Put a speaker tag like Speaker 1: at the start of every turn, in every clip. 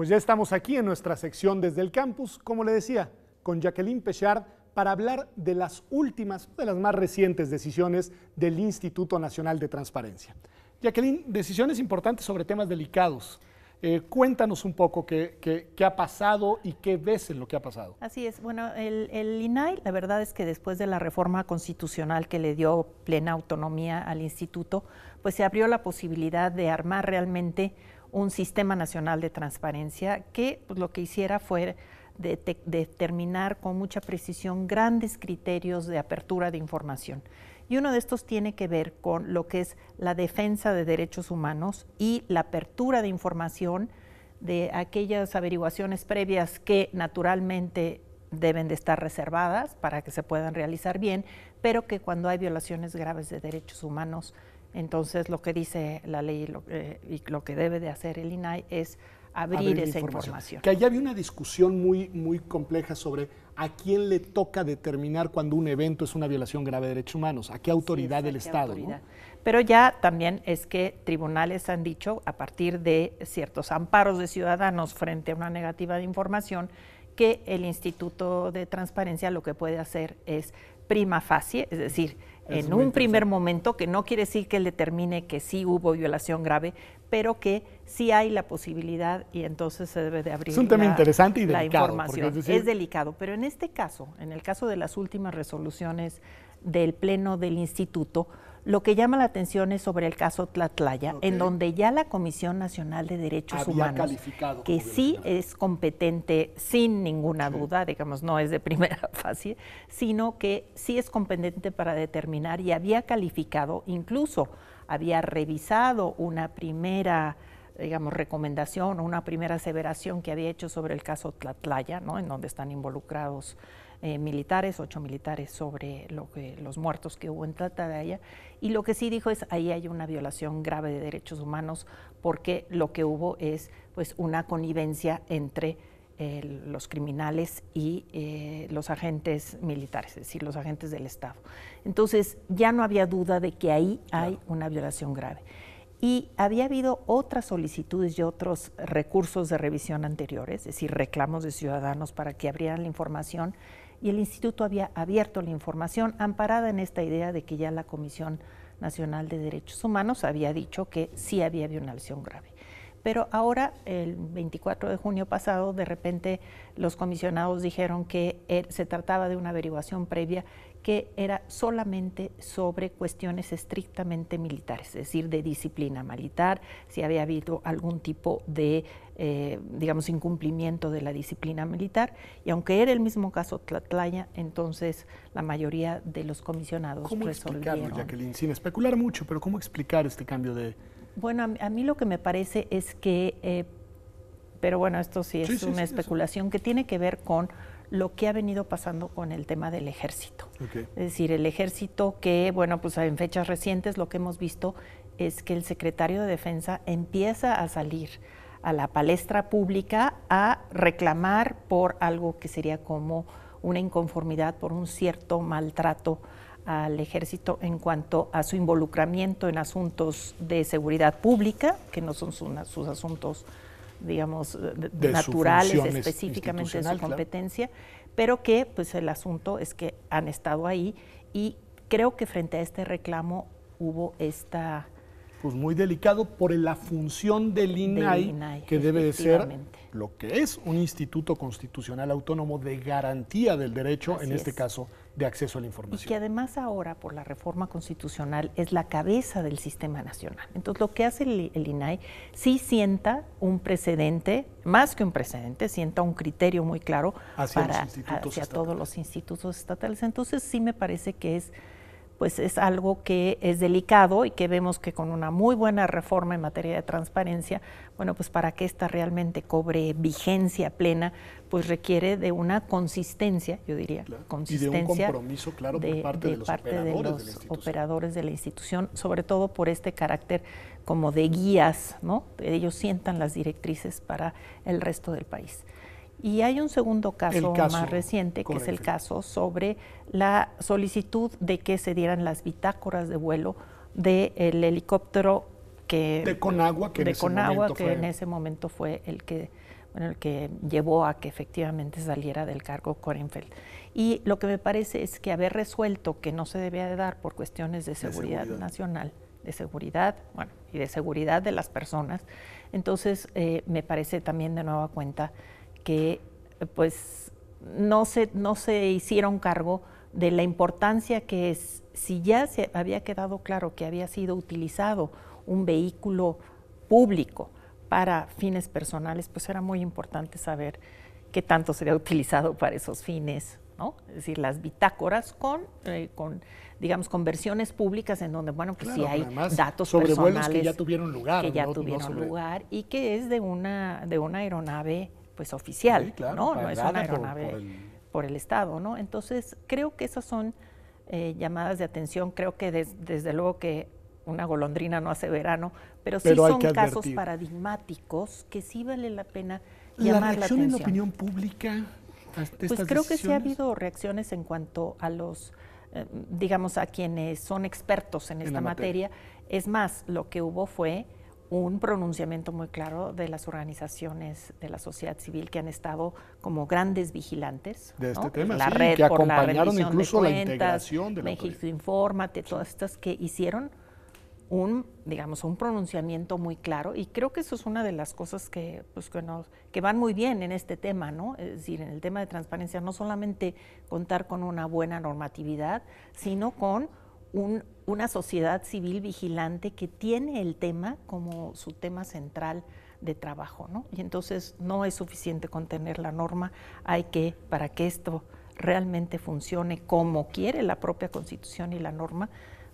Speaker 1: Pues ya estamos aquí en nuestra sección desde el campus, como le decía, con Jacqueline Pechard para hablar de las últimas, de las más recientes decisiones del Instituto Nacional de Transparencia. Jacqueline, decisiones importantes sobre temas delicados. Eh, cuéntanos un poco qué, ha pasado y qué ves en lo que ha pasado.
Speaker 2: Así es. Bueno, el, el, INAI, la verdad es que después de la reforma constitucional que le dio plena autonomía al instituto, pues se abrió la posibilidad de armar realmente un sistema nacional de transparencia que pues, lo que hiciera fue determinar con mucha precisión grandes criterios de apertura de información. Y uno de estos tiene que ver con lo que es la defensa de derechos humanos y la apertura de información de aquellas averiguaciones previas que naturalmente deben de estar reservadas para que se puedan realizar bien, pero que cuando hay violaciones graves de derechos humanos entonces, lo que dice la ley eh, y lo que debe de hacer el INAI es abrir, esa información. Que allá
Speaker 1: había una discusión muy, muy compleja sobre a quién le toca determinar cuando un evento es una violación
Speaker 2: grave de derechos humanos, a qué autoridad del Estado. Pero ya también es que tribunales han dicho, a partir de ciertos amparos de ciudadanos frente a una negativa de información, que el Instituto de Transparencia lo que puede hacer es prima facie, es decir, en un primer momento, que no quiere decir que él determine que sí hubo violación grave, pero que sí hay la posibilidad y entonces se debe de abrir. Es un tema interesante y delicado. información. es delicado, pero en este caso, en el caso de las últimas resoluciones del Pleno del Instituto, lo que llama la atención es sobre el caso Tlatlaya, en donde ya la Comisión Nacional de Derechos Humanos, que sí es competente sin ninguna duda, digamos, no es de primera fase, sino que sí es competente para determinar y había calificado, incluso había revisado una primera digamos, recomendación o una primera aseveración que había hecho sobre el caso Tlatlaya, ¿no? en donde están involucrados eh, militares, ocho militares, sobre lo los muertos que hubo en Tlatlaya. Y lo que sí dijo es, ahí hay una violación grave de derechos humanos porque lo que hubo es pues, una connivencia entre eh, los criminales y eh, los agentes militares, es decir, los agentes del Estado. Entonces ya no había duda de que ahí hay una violación grave y había habido otras solicitudes y otros recursos de revisión anteriores, es decir, reclamos de ciudadanos para que abrieran la información y el instituto había abierto la información amparada en esta idea de que ya la Comisión Nacional de Derechos Humanos había dicho que sí había una lesión grave. Pero ahora, el 24 de junio pasado, de repente los comisionados dijeron que eh, se trataba de una averiguación previa que era solamente sobre cuestiones estrictamente militares, es decir, de disciplina militar, si había habido algún tipo de, eh, digamos, incumplimiento de la disciplina militar. Y aunque era el mismo caso Tlatlaya, entonces la mayoría de los comisionados resolvieron. ¿Cómo explicarlo, Jacqueline?
Speaker 1: Sin especular mucho, pero ¿cómo explicar este cambio de,
Speaker 2: bueno, a, mí lo que me parece es que, eh, pero bueno, esto sí es una especulación que tiene que ver con lo que ha venido pasando con el tema del ejército. Es decir, el ejército que, bueno, pues en fechas recientes lo que hemos visto es que el secretario de Defensa empieza a salir a la palestra pública a reclamar por algo que sería como una inconformidad, por un cierto maltrato al ejército en cuanto a su involucramiento en asuntos de seguridad pública, que no son sus, asuntos, digamos, naturales, específicamente de su competencia, pero que pues el asunto es que han estado ahí y creo que frente a este reclamo hubo esta...
Speaker 1: Pues muy delicado por la función del INAI, que debe de ser lo que es un instituto constitucional autónomo de garantía del derecho, en este caso de acceso a la información.
Speaker 2: Y que además ahora, por la reforma constitucional, es la cabeza del sistema nacional. Entonces, lo que hace el, INAI sí sienta un precedente, más que un precedente, sienta un criterio muy claro hacia, todos los institutos estatales. Entonces, sí me parece que es pues es algo que es delicado y que vemos que con una muy buena reforma en materia de transparencia, bueno, pues para que ésta realmente cobre vigencia plena, pues requiere de una consistencia, yo diría, consistencia. Y de un compromiso claro por parte de, los, operadores, de la institución, sobre todo por este carácter como de guías, ¿no? Ellos sientan las directrices para el resto del país. Y hay un segundo caso, más reciente, que es el caso sobre la solicitud de que se dieran las bitácoras de vuelo del helicóptero que de Conagua, que, en, ese momento fue el que bueno, el que llevó a que efectivamente saliera del cargo Corenfeld. Y lo que me parece es que haber resuelto que no se debía de dar por cuestiones de seguridad, nacional, de seguridad, bueno, y de seguridad de las personas, entonces eh, me parece también de nueva cuenta que pues no se, no se hicieron cargo de la importancia que es, si ya se había quedado claro que había sido utilizado un vehículo público para fines personales, pues era muy importante saber qué tanto sería utilizado para esos fines, ¿no? Es decir, las bitácoras con, eh, con digamos, con versiones públicas en donde, bueno, pues si sí hay datos sobre personales que ya tuvieron lugar, que ya tuvieron lugar y que es de una de una aeronave pues oficial, ¿no? No es una aeronave por, el... Estado, ¿no? Entonces, creo que esas son eh, llamadas de atención, creo que desde luego que una golondrina no hace verano, pero sí son casos paradigmáticos que sí vale la pena llamar la, atención. la atención. en la opinión
Speaker 1: pública?
Speaker 2: pues creo que sí ha habido reacciones en cuanto a los, eh, digamos, a quienes son expertos en, esta materia. Es más, lo que hubo fue un pronunciamiento muy claro de las organizaciones de la sociedad civil que han estado como grandes vigilantes de este tema, la red que acompañaron la incluso de la integración de México Infórmate, todas estas que hicieron un, digamos, un pronunciamiento muy claro y creo que eso es una de las cosas que, pues, que, nos, que van muy bien en este tema, ¿no? Es decir, en el tema de transparencia, no solamente contar con una buena normatividad, sino con una sociedad civil vigilante que tiene el tema como su tema central de trabajo, ¿no? Y entonces no es suficiente contener la norma, hay que, para que esto realmente funcione como quiere la propia constitución y la norma,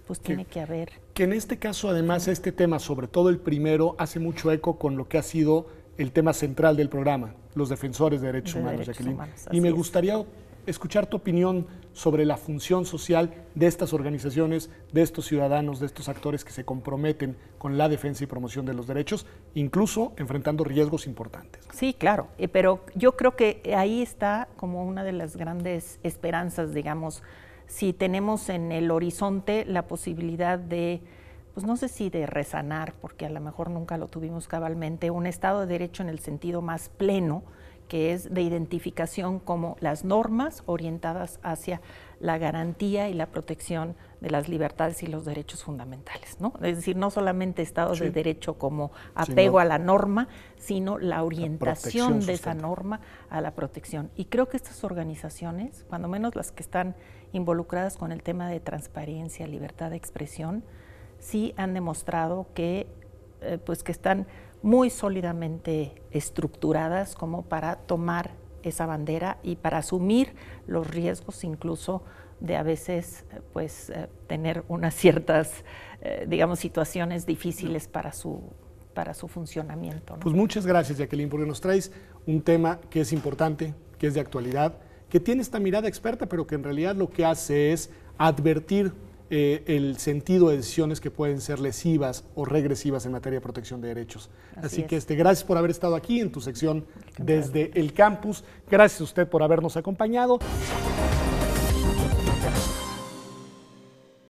Speaker 2: pues tiene que, haber.
Speaker 1: Que en este caso, además, este tema, sobre todo el primero, hace mucho eco con lo que ha sido el tema central del programa, los defensores de derechos humanos, y me gustaría escuchar tu opinión sobre la función social de estas organizaciones, de estos ciudadanos, de estos actores que se comprometen con la defensa y promoción de los derechos, incluso enfrentando riesgos importantes.
Speaker 2: Sí, claro, eh, pero yo creo que ahí está como una de las grandes esperanzas, digamos, si tenemos en el horizonte la posibilidad de pues no sé si de resanar, porque a lo mejor nunca lo tuvimos cabalmente, un Estado de Derecho en el sentido más pleno, que es de identificación como las normas orientadas hacia la garantía y la protección de las libertades y los derechos fundamentales, ¿no? Es decir, no solamente estado de derecho como apego a la norma, sino la orientación de esa norma a la protección. Y creo que estas organizaciones, cuando menos las que están involucradas con el tema de transparencia, libertad de expresión, sí han demostrado que, eh, pues que están muy sólidamente estructuradas como para tomar esa bandera y para asumir los riesgos incluso de a veces eh, pues eh, tener unas ciertas eh, digamos situaciones difíciles para su para su funcionamiento. Pues
Speaker 1: muchas gracias Jacqueline porque nos traes un tema que es importante, que es de actualidad, que tiene esta mirada experta pero que en realidad lo que hace es advertir eh, el sentido de decisiones que pueden ser lesivas o regresivas en materia de protección de derechos. Así, que este, gracias por haber estado aquí en tu sección desde el campus. Gracias a usted por habernos acompañado.